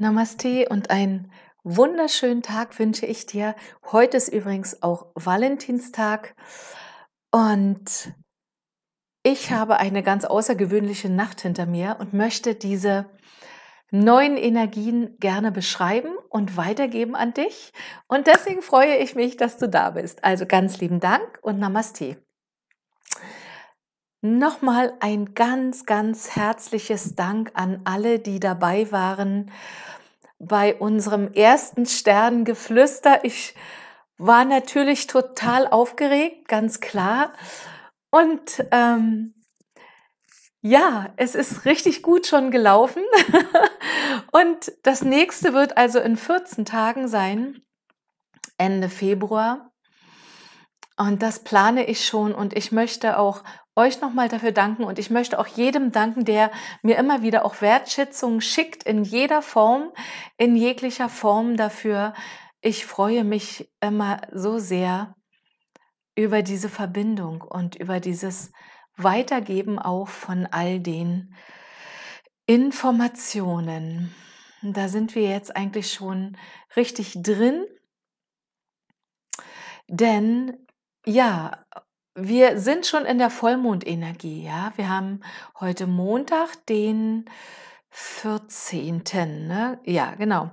Namaste und einen wunderschönen Tag wünsche ich dir. Heute ist übrigens auch Valentinstag und ich hm. habe eine ganz außergewöhnliche Nacht hinter mir und möchte diese neuen Energien gerne beschreiben und weitergeben an dich. Und deswegen freue ich mich, dass du da bist. Also ganz lieben Dank und Namaste. Nochmal ein ganz, ganz herzliches Dank an alle, die dabei waren bei unserem ersten Sternengeflüster. Ich war natürlich total aufgeregt, ganz klar. Und ähm, ja, es ist richtig gut schon gelaufen. Und das nächste wird also in 14 Tagen sein, Ende Februar. Und das plane ich schon und ich möchte auch euch nochmal dafür danken und ich möchte auch jedem danken, der mir immer wieder auch Wertschätzung schickt in jeder Form, in jeglicher Form dafür. Ich freue mich immer so sehr über diese Verbindung und über dieses Weitergeben auch von all den Informationen. Da sind wir jetzt eigentlich schon richtig drin. Denn ja, wir sind schon in der Vollmondenergie, ja. Wir haben heute Montag, den 14. Ne? Ja, genau.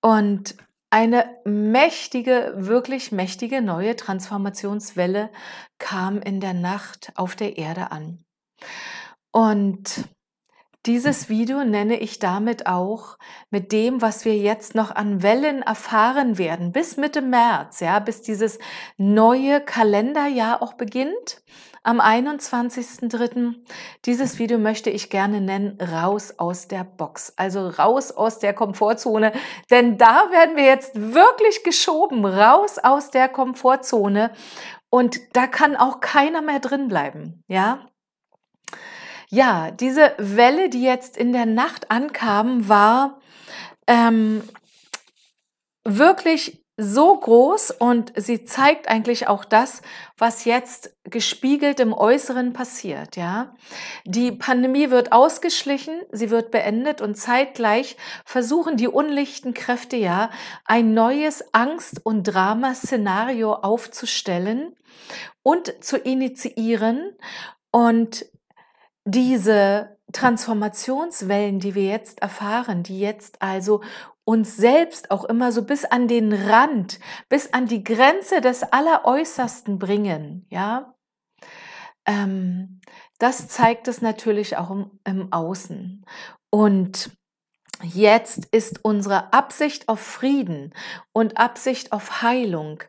Und eine mächtige, wirklich mächtige neue Transformationswelle kam in der Nacht auf der Erde an. Und dieses Video nenne ich damit auch mit dem, was wir jetzt noch an Wellen erfahren werden, bis Mitte März, ja, bis dieses neue Kalenderjahr auch beginnt. Am 21.3. Dieses Video möchte ich gerne nennen, raus aus der Box. Also raus aus der Komfortzone. Denn da werden wir jetzt wirklich geschoben. Raus aus der Komfortzone. Und da kann auch keiner mehr drin bleiben. Ja? Ja, diese Welle, die jetzt in der Nacht ankam, war ähm, wirklich so groß und sie zeigt eigentlich auch das, was jetzt gespiegelt im Äußeren passiert, ja. Die Pandemie wird ausgeschlichen, sie wird beendet und zeitgleich versuchen die unlichten Kräfte ja, ein neues Angst- und Drama-Szenario aufzustellen und zu initiieren und diese Transformationswellen, die wir jetzt erfahren, die jetzt also uns selbst auch immer so bis an den Rand, bis an die Grenze des Alleräußersten bringen, ja, ähm, das zeigt es natürlich auch im, im Außen. Und jetzt ist unsere Absicht auf Frieden und Absicht auf Heilung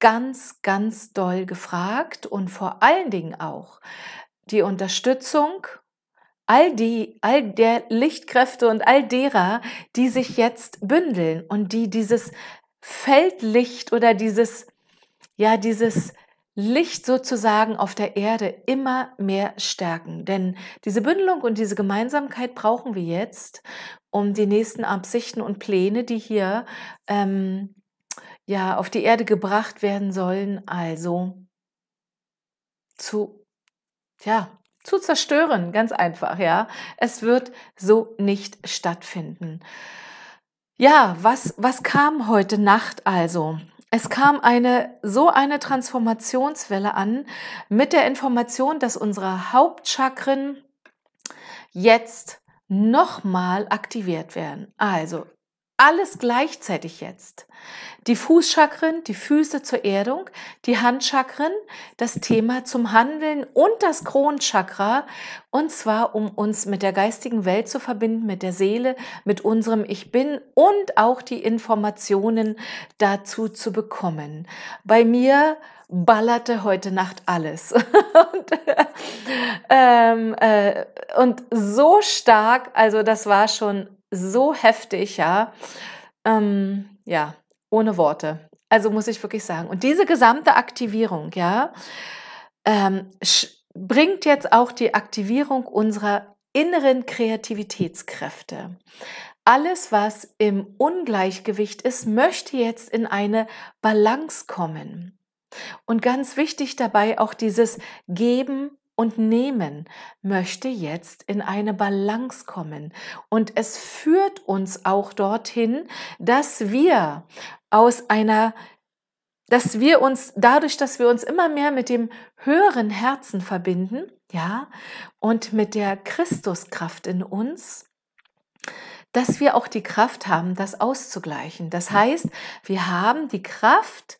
ganz, ganz doll gefragt und vor allen Dingen auch die Unterstützung all die, all der Lichtkräfte und all derer, die sich jetzt bündeln und die dieses Feldlicht oder dieses, ja, dieses Licht sozusagen auf der Erde immer mehr stärken. Denn diese Bündelung und diese Gemeinsamkeit brauchen wir jetzt, um die nächsten Absichten und Pläne, die hier ähm, ja auf die Erde gebracht werden sollen, also zu tja, zu zerstören, ganz einfach, ja. Es wird so nicht stattfinden. Ja, was, was kam heute Nacht also? Es kam eine, so eine Transformationswelle an mit der Information, dass unsere Hauptchakren jetzt nochmal aktiviert werden. Also alles gleichzeitig jetzt. Die Fußchakren, die Füße zur Erdung, die Handchakren, das Thema zum Handeln und das Kronchakra. Und zwar, um uns mit der geistigen Welt zu verbinden, mit der Seele, mit unserem Ich Bin und auch die Informationen dazu zu bekommen. Bei mir ballerte heute Nacht alles. und, ähm, äh, und, so stark, also das war schon so heftig, ja. Ähm, ja, ohne Worte. Also muss ich wirklich sagen. Und diese gesamte Aktivierung, ja, ähm, bringt jetzt auch die Aktivierung unserer inneren Kreativitätskräfte. Alles, was im Ungleichgewicht ist, möchte jetzt in eine Balance kommen. Und ganz wichtig dabei auch dieses Geben und Nehmen möchte jetzt in eine Balance kommen. Und es führt uns auch dorthin, dass wir aus einer dass wir uns dadurch, dass wir uns immer mehr mit dem höheren Herzen verbinden, ja, und mit der Christuskraft in uns, dass wir auch die Kraft haben, das auszugleichen. Das heißt, wir haben die Kraft,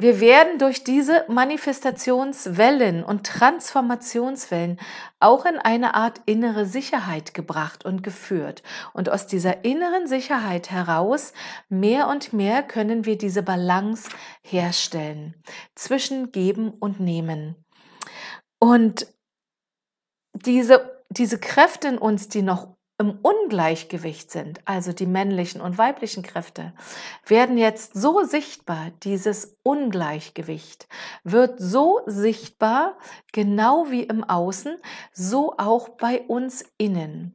wir werden durch diese Manifestationswellen und Transformationswellen auch in eine Art innere Sicherheit gebracht und geführt. Und aus dieser inneren Sicherheit heraus, mehr und mehr können wir diese Balance herstellen zwischen Geben und Nehmen. Und diese, diese Kräfte in uns, die noch im Ungleichgewicht sind, also die männlichen und weiblichen Kräfte, werden jetzt so sichtbar, dieses Ungleichgewicht wird so sichtbar, genau wie im Außen, so auch bei uns innen.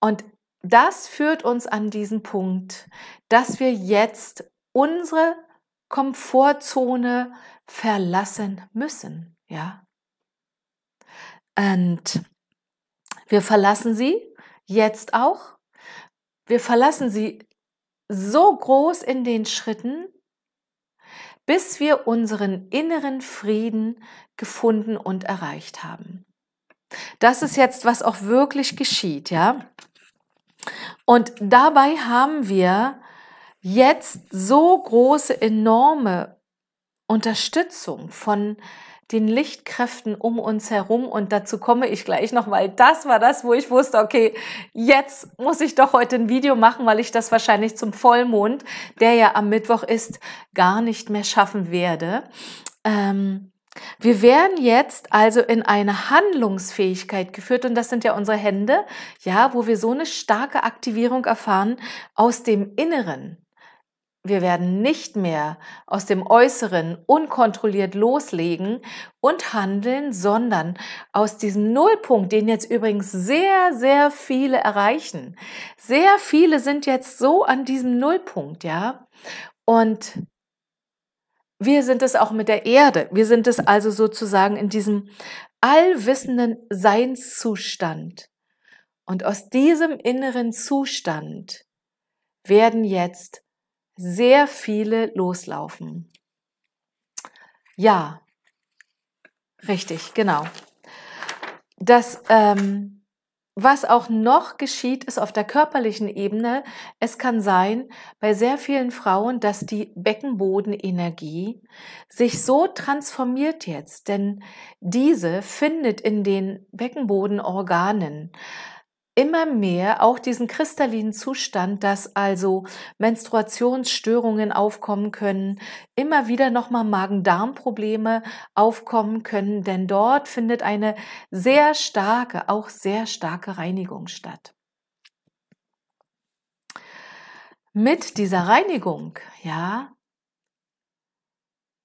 Und das führt uns an diesen Punkt, dass wir jetzt unsere Komfortzone verlassen müssen, ja. Und wir verlassen sie jetzt auch. Wir verlassen sie so groß in den Schritten, bis wir unseren inneren Frieden gefunden und erreicht haben. Das ist jetzt, was auch wirklich geschieht, ja. Und dabei haben wir jetzt so große, enorme Unterstützung von den Lichtkräften um uns herum und dazu komme ich gleich noch, weil das war das, wo ich wusste, okay, jetzt muss ich doch heute ein Video machen, weil ich das wahrscheinlich zum Vollmond, der ja am Mittwoch ist, gar nicht mehr schaffen werde. Ähm, wir werden jetzt also in eine Handlungsfähigkeit geführt und das sind ja unsere Hände, ja, wo wir so eine starke Aktivierung erfahren aus dem Inneren. Wir werden nicht mehr aus dem Äußeren unkontrolliert loslegen und handeln, sondern aus diesem Nullpunkt, den jetzt übrigens sehr, sehr viele erreichen. Sehr viele sind jetzt so an diesem Nullpunkt, ja. Und wir sind es auch mit der Erde. Wir sind es also sozusagen in diesem allwissenden Seinszustand. Und aus diesem inneren Zustand werden jetzt sehr viele loslaufen. Ja, richtig, genau. Das, ähm, was auch noch geschieht, ist auf der körperlichen Ebene, es kann sein bei sehr vielen Frauen, dass die Beckenbodenenergie sich so transformiert jetzt, denn diese findet in den Beckenbodenorganen immer mehr auch diesen kristallinen Zustand, dass also Menstruationsstörungen aufkommen können, immer wieder nochmal Magen-Darm-Probleme aufkommen können, denn dort findet eine sehr starke, auch sehr starke Reinigung statt. Mit dieser Reinigung, ja,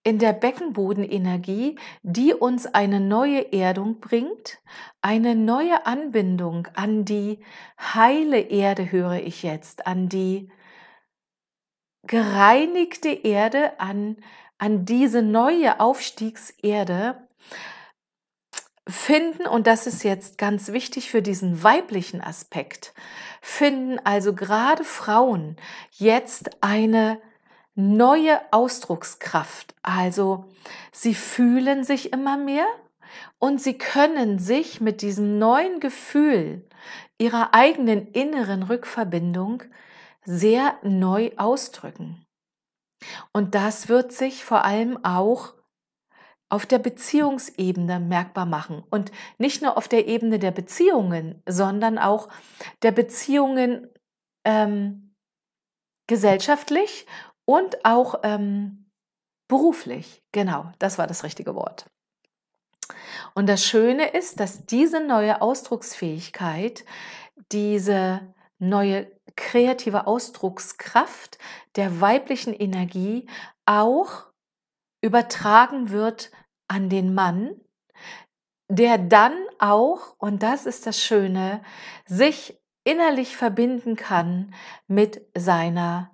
in der Beckenbodenenergie, die uns eine neue Erdung bringt, eine neue Anbindung an die heile Erde höre ich jetzt, an die gereinigte Erde, an, an diese neue Aufstiegserde finden, und das ist jetzt ganz wichtig für diesen weiblichen Aspekt, finden also gerade Frauen jetzt eine neue Ausdruckskraft. Also sie fühlen sich immer mehr und sie können sich mit diesem neuen Gefühl ihrer eigenen inneren Rückverbindung sehr neu ausdrücken. Und das wird sich vor allem auch auf der Beziehungsebene merkbar machen. Und nicht nur auf der Ebene der Beziehungen, sondern auch der Beziehungen ähm, gesellschaftlich und auch ähm, beruflich. Genau, das war das richtige Wort. Und das Schöne ist, dass diese neue Ausdrucksfähigkeit, diese neue kreative Ausdruckskraft der weiblichen Energie auch übertragen wird an den Mann, der dann auch, und das ist das Schöne, sich innerlich verbinden kann mit seiner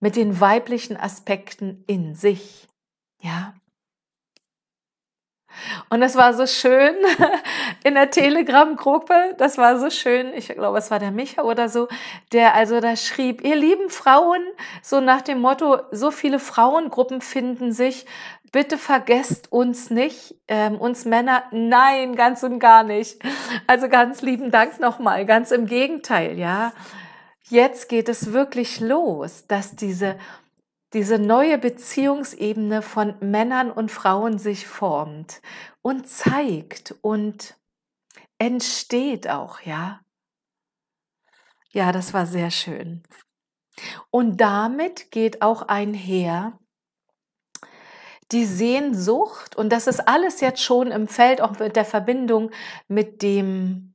mit den weiblichen Aspekten in sich. Ja. Und das war so schön in der Telegram-Gruppe. Das war so schön. Ich glaube, es war der Micha oder so, der also da schrieb, ihr lieben Frauen, so nach dem Motto, so viele Frauengruppen finden sich. Bitte vergesst uns nicht, ähm, uns Männer, nein, ganz und gar nicht. Also ganz lieben Dank nochmal, ganz im Gegenteil, ja jetzt geht es wirklich los, dass diese, diese neue Beziehungsebene von Männern und Frauen sich formt und zeigt und entsteht auch, ja. Ja, das war sehr schön. Und damit geht auch einher die Sehnsucht, und das ist alles jetzt schon im Feld, auch mit der Verbindung mit dem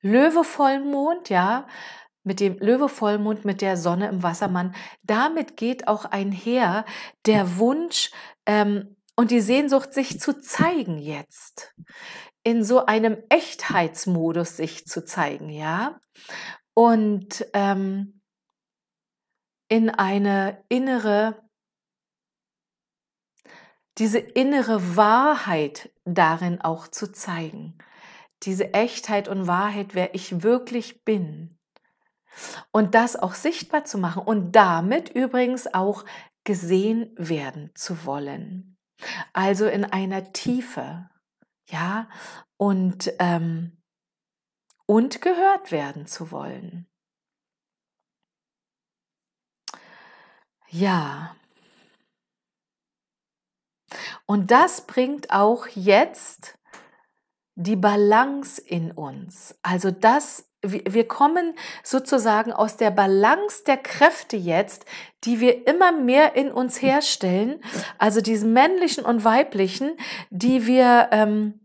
Löwevollmond, ja, mit dem Löwe-Vollmond, mit der Sonne im Wassermann, damit geht auch einher der Wunsch ähm, und die Sehnsucht, sich zu zeigen jetzt. In so einem Echtheitsmodus sich zu zeigen, ja. Und ähm, in eine innere, diese innere Wahrheit darin auch zu zeigen. Diese Echtheit und Wahrheit, wer ich wirklich bin und das auch sichtbar zu machen und damit übrigens auch gesehen werden zu wollen. Also in einer Tiefe, ja, und, ähm, und gehört werden zu wollen. Ja. Und das bringt auch jetzt die Balance in uns. Also das wir kommen sozusagen aus der Balance der Kräfte jetzt, die wir immer mehr in uns herstellen, also diesen männlichen und weiblichen, die wir, ähm,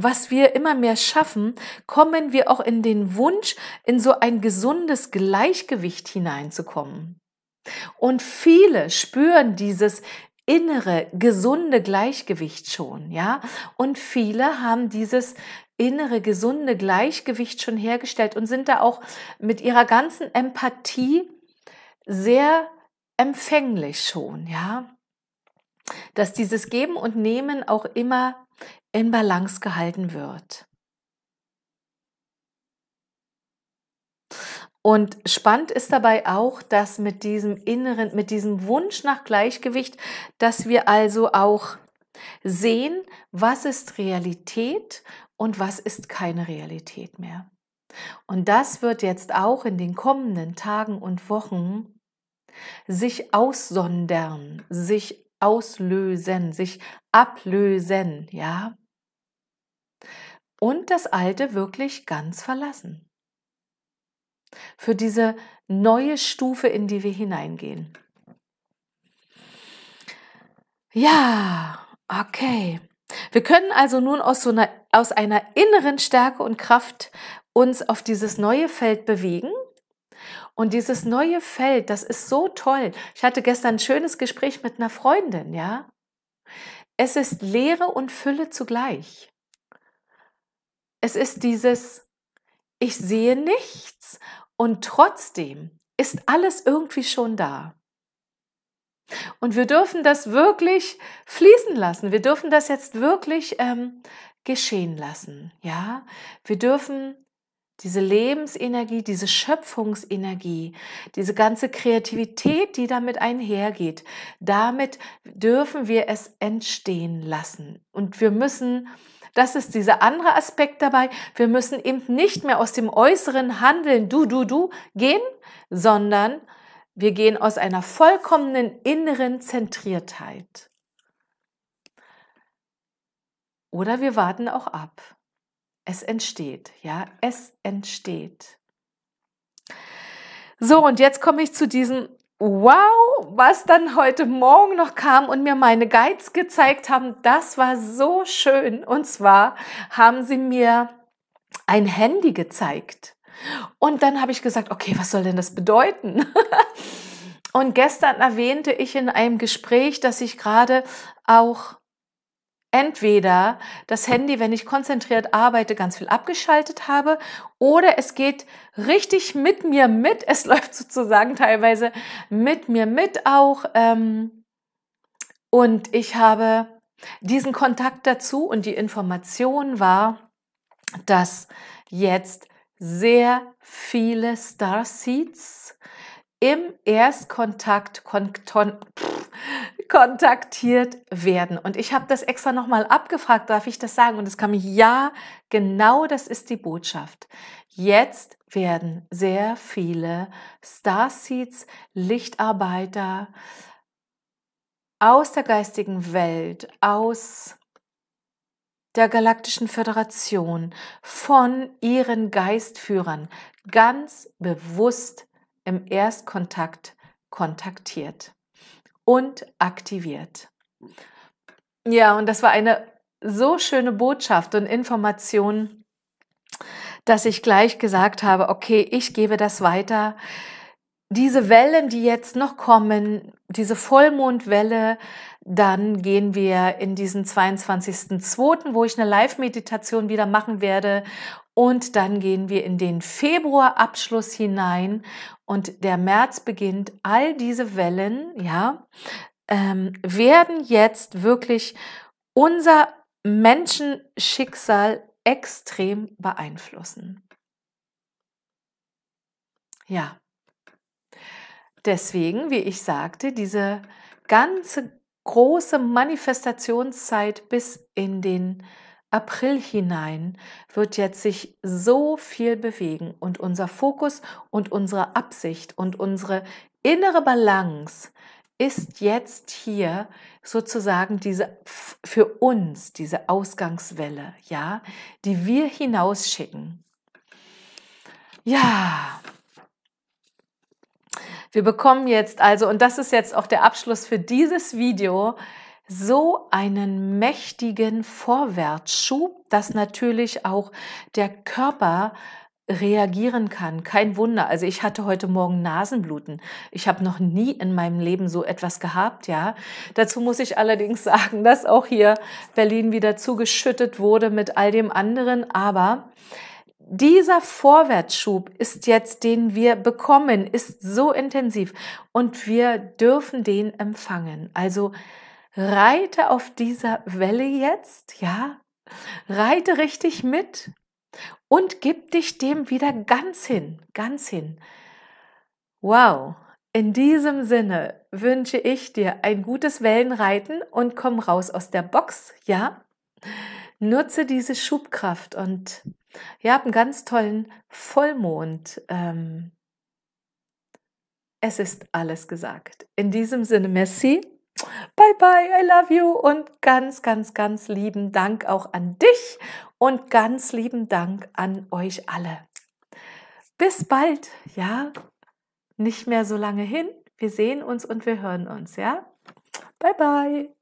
was wir immer mehr schaffen, kommen wir auch in den Wunsch, in so ein gesundes Gleichgewicht hineinzukommen. Und viele spüren dieses innere, gesunde Gleichgewicht schon, ja? Und viele haben dieses innere, gesunde Gleichgewicht schon hergestellt und sind da auch mit ihrer ganzen Empathie sehr empfänglich schon, ja. Dass dieses Geben und Nehmen auch immer in Balance gehalten wird. Und spannend ist dabei auch, dass mit diesem inneren, mit diesem Wunsch nach Gleichgewicht, dass wir also auch sehen, was ist Realität und was ist keine Realität mehr. Und das wird jetzt auch in den kommenden Tagen und Wochen sich aussondern, sich auslösen, sich ablösen, ja? Und das Alte wirklich ganz verlassen. Für diese neue Stufe, in die wir hineingehen. Ja, okay. Wir können also nun aus so einer aus einer inneren Stärke und Kraft uns auf dieses neue Feld bewegen. Und dieses neue Feld, das ist so toll. Ich hatte gestern ein schönes Gespräch mit einer Freundin, ja. Es ist Leere und Fülle zugleich. Es ist dieses, ich sehe nichts und trotzdem ist alles irgendwie schon da. Und wir dürfen das wirklich fließen lassen. Wir dürfen das jetzt wirklich ähm, geschehen lassen. Ja, wir dürfen diese Lebensenergie, diese Schöpfungsenergie, diese ganze Kreativität, die damit einhergeht, damit dürfen wir es entstehen lassen. Und wir müssen, das ist dieser andere Aspekt dabei, wir müssen eben nicht mehr aus dem äußeren Handeln, du, du, du, gehen, sondern wir gehen aus einer vollkommenen inneren Zentriertheit. Oder wir warten auch ab. Es entsteht, ja, es entsteht. So, und jetzt komme ich zu diesem Wow, was dann heute Morgen noch kam und mir meine Guides gezeigt haben, das war so schön. Und zwar haben sie mir ein Handy gezeigt. Und dann habe ich gesagt, okay, was soll denn das bedeuten? Und gestern erwähnte ich in einem Gespräch, dass ich gerade auch entweder das Handy, wenn ich konzentriert arbeite, ganz viel abgeschaltet habe oder es geht richtig mit mir mit. Es läuft sozusagen teilweise mit mir mit auch. Ähm, und ich habe diesen Kontakt dazu und die Information war, dass jetzt sehr viele Starseeds im Erstkontakt kontaktiert werden. Und ich habe das extra nochmal abgefragt, darf ich das sagen? Und es kam, ja, genau das ist die Botschaft. Jetzt werden sehr viele Starseeds, Lichtarbeiter aus der geistigen Welt, aus der Galaktischen Föderation, von ihren Geistführern ganz bewusst im Erstkontakt kontaktiert und aktiviert. Ja, und das war eine so schöne Botschaft und Information, dass ich gleich gesagt habe, okay, ich gebe das weiter. Diese Wellen, die jetzt noch kommen, diese Vollmondwelle, dann gehen wir in diesen 22.02., wo ich eine Live-Meditation wieder machen werde und dann gehen wir in den Februarabschluss hinein und der März beginnt. All diese Wellen, ja, ähm, werden jetzt wirklich unser Menschenschicksal extrem beeinflussen. Ja. Deswegen, wie ich sagte, diese ganze große Manifestationszeit bis in den April hinein wird jetzt sich so viel bewegen und unser Fokus und unsere Absicht und unsere innere Balance ist jetzt hier sozusagen diese für uns diese Ausgangswelle, ja, die wir hinausschicken. Ja. Wir bekommen jetzt also und das ist jetzt auch der Abschluss für dieses Video so einen mächtigen Vorwärtsschub, dass natürlich auch der Körper reagieren kann. Kein Wunder. Also ich hatte heute Morgen Nasenbluten. Ich habe noch nie in meinem Leben so etwas gehabt, ja. Dazu muss ich allerdings sagen, dass auch hier Berlin wieder zugeschüttet wurde mit all dem anderen. Aber dieser Vorwärtsschub ist jetzt, den wir bekommen, ist so intensiv und wir dürfen den empfangen. Also reite auf dieser Welle jetzt, ja, reite richtig mit und gib dich dem wieder ganz hin, ganz hin. Wow, in diesem Sinne wünsche ich dir ein gutes Wellenreiten und komm raus aus der Box, ja? Nutze diese Schubkraft und ihr habt einen ganz tollen Vollmond. Ähm. es ist alles gesagt. In diesem Sinne, merci Bye bye, I love you und ganz, ganz, ganz lieben Dank auch an dich und ganz lieben Dank an euch alle. Bis bald, ja? Nicht mehr so lange hin. Wir sehen uns und wir hören uns, ja? Bye bye.